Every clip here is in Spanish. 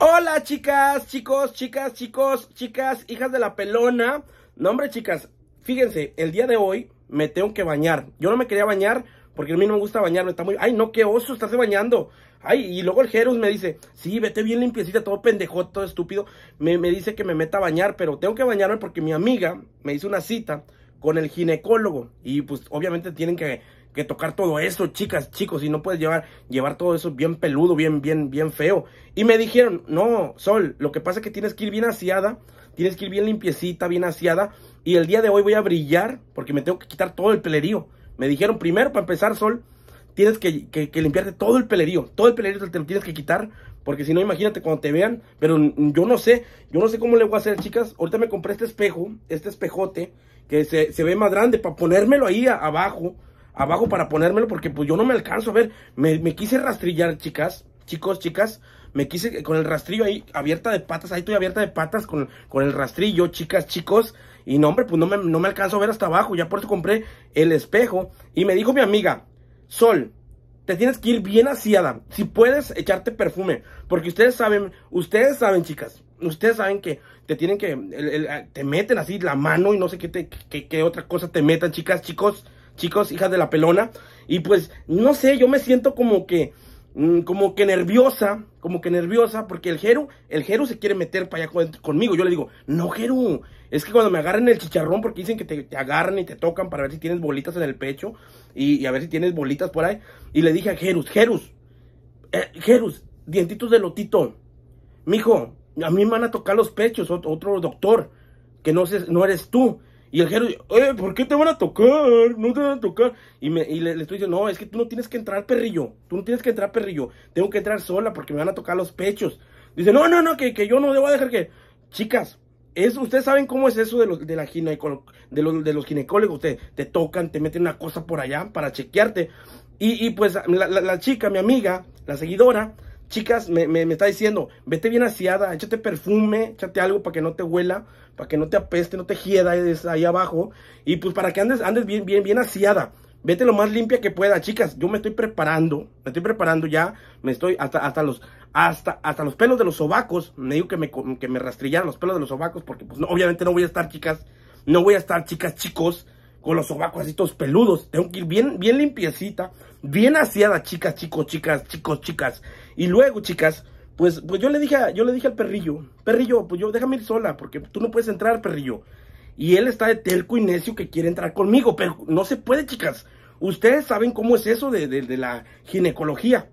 Hola chicas, chicos, chicas, chicos, chicas, hijas de la pelona. No hombre chicas, fíjense, el día de hoy me tengo que bañar. Yo no me quería bañar porque a mí no me gusta bañarme, está muy... Ay no, qué oso, estás bañando. Ay, y luego el Jerus me dice, sí, vete bien limpiecita, todo pendejo, todo estúpido. Me, me dice que me meta a bañar, pero tengo que bañarme porque mi amiga me hizo una cita con el ginecólogo. Y pues obviamente tienen que que tocar todo eso, chicas, chicos, y no puedes llevar, llevar todo eso bien peludo, bien, bien, bien feo. Y me dijeron, no, Sol, lo que pasa es que tienes que ir bien aseada, tienes que ir bien limpiecita, bien aseada, y el día de hoy voy a brillar porque me tengo que quitar todo el pelerío. Me dijeron, primero, para empezar, Sol, tienes que, que, limpiarte todo el pelerío, todo el pelerío te, lo tienes que quitar. Porque si no, imagínate cuando te vean. Pero yo no sé, yo no sé cómo le voy a hacer, chicas. Ahorita me compré este espejo, este espejote, que se, se ve más grande, para ponérmelo ahí abajo abajo para ponérmelo porque pues yo no me alcanzo a ver. Me, quise rastrillar, chicas, chicos, chicas. Me quise con el rastrillo ahí abierta de patas. Ahí estoy abierta de patas con, con el rastrillo, chicas, chicos. Y no, hombre, pues no me, no me alcanzo a ver hasta abajo. Ya por eso compré el espejo. Y me dijo mi amiga, Sol, te tienes que ir bien asiada. Si puedes, echarte perfume. Porque ustedes saben, ustedes saben, chicas. Ustedes saben que te tienen que, te meten así la mano y no sé qué, te, qué, qué otra cosa te metan, chicas, chicos chicos, hijas de la pelona. Y pues, no sé, yo me siento como que, mm, como que nerviosa, como que nerviosa, porque el Jeru el Jero se quiere meter para allá conmigo. Yo le digo, no, Jeru es que cuando me agarren el chicharrón, porque dicen que te, agarran y te tocan para ver si tienes bolitas en el pecho y, a ver si tienes bolitas por ahí. Y le dije a Jerus, Jerus, eh, Jerus, dientitos de lotito, mijo, a mí me van a tocar los pechos, otro doctor, que no, no eres tú. Y el género eh, ¿por qué te van a tocar? No te van a tocar. Y, me, le, estoy diciendo, no, es que tú no tienes que entrar, perrillo. Tú no tienes que entrar, perrillo. Tengo que entrar sola porque me van a tocar los pechos. Dice, no, no, no, que, que yo no debo dejar que... Chicas, Eso, ustedes saben cómo es eso de, los, de, la gineco, de, los, de los ginecólogos. Te, te tocan, te meten una cosa por allá para chequearte. Y, y pues la, la chica, mi amiga, la seguidora, chicas me, me, está diciendo, vete bien aseada, échate perfume, échate algo para que no te huela, para que no te apeste, no te hieda ahí abajo. Y pues para que andes, andes bien, bien, bien aseada. Vete lo más limpia que pueda, chicas. Yo me estoy preparando, me estoy preparando ya, me estoy hasta, hasta los, hasta, hasta los pelos de los sobacos. Me digo que me, que me los pelos de los sobacos, porque pues obviamente no voy a estar, chicas. No voy a estar, chicas, chicos con los sobacos así todos peludos. Tengo que ir bien, bien limpiecita, bien aseada, chicas, chicos, chicas, chicos, chicas. Y luego, chicas, pues, pues yo le dije, yo le dije al perrillo, perrillo, pues yo déjame ir sola, porque tú no puedes entrar, perrillo. Y él está de telco y necio que quiere entrar conmigo, pero no se puede, chicas. Ustedes saben cómo es eso de, de, de la ginecología.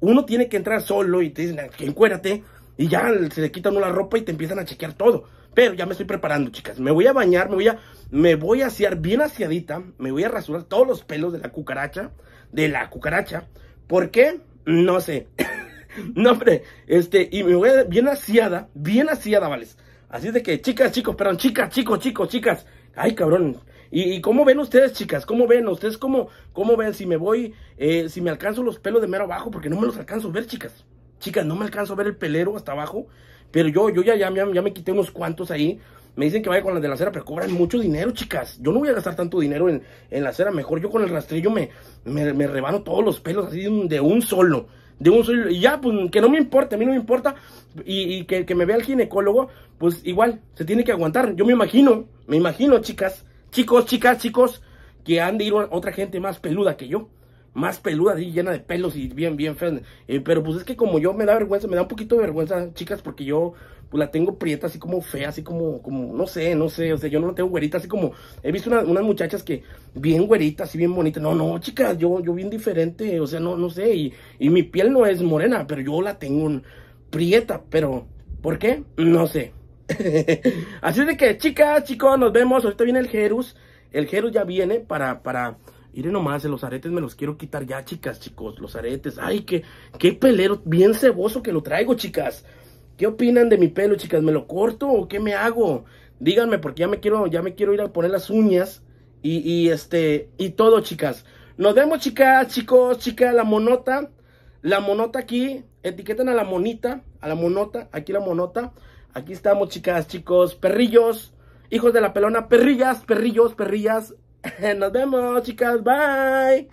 Uno tiene que entrar solo y te dicen, encuérate, y ya se le quitan una ropa y te empiezan a chequear todo. Pero ya me estoy preparando, chicas. Me voy a bañar, me voy a, me voy a asear bien aseadita. Me voy a rasurar todos los pelos de la cucaracha. De la cucaracha. ¿Por qué? No sé. no, hombre. Este, y me voy bien aseada, bien aseada, vales. Así de que, chicas, chicos, perdón, chicas, chicos, chicos, chicas. Ay, cabrón. ¿Y, ¿Y, cómo ven ustedes, chicas? ¿Cómo ven? ¿Ustedes cómo, cómo ven si me voy, eh, si me alcanzo los pelos de mero abajo? Porque no me los alcanzo a ver, chicas. Chicas, no me alcanzo a ver el pelero hasta abajo. Pero yo, yo ya, ya, ya, me quité unos cuantos ahí. Me dicen que vaya con las de la cera, pero cobran mucho dinero, chicas. Yo no voy a gastar tanto dinero en, en la cera. Mejor yo con el rastrillo me, me, me rebano todos los pelos así de un, solo. De un solo. Y ya, pues que no me importa, a mí no me importa. Y, que, que, me vea el ginecólogo, pues igual, se tiene que aguantar. Yo me imagino, me imagino, chicas, chicos, chicas, chicos, que han de ir otra gente más peluda que yo más peluda, y llena de pelos y bien, bien fea. Eh, pero pues es que como yo me da vergüenza, me da un poquito de vergüenza, chicas, porque yo pues la tengo prieta así como fea, así como, como, no sé, no sé, o sea, yo no la tengo güerita, así como, he visto unas muchachas que bien güeritas, así bien bonitas, no, no, chicas, yo, yo bien diferente, o sea, no, no sé, y, y mi piel no es morena, pero yo la tengo prieta, pero, ¿por qué? No sé. así de que, chicas, chicos, nos vemos, ahorita viene el Jerus, el Jerus ya viene para, para, Miren nomás, los aretes me los quiero quitar ya, chicas, chicos. Los aretes. Ay, qué, qué pelero bien ceboso que lo traigo, chicas. ¿Qué opinan de mi pelo, chicas? ¿Me lo corto o qué me hago? Díganme, porque ya me quiero, ya me quiero ir a poner las uñas. Y, y este, y todo, chicas. Nos vemos, chicas, chicos, chicas, la monota. La monota aquí. Etiquetan a la monita, a la monota, aquí la monota. Aquí estamos, chicas, chicos, perrillos. Hijos de la pelona, perrillas, perrillos, perrillas. Nos vemos, chicas. Bye.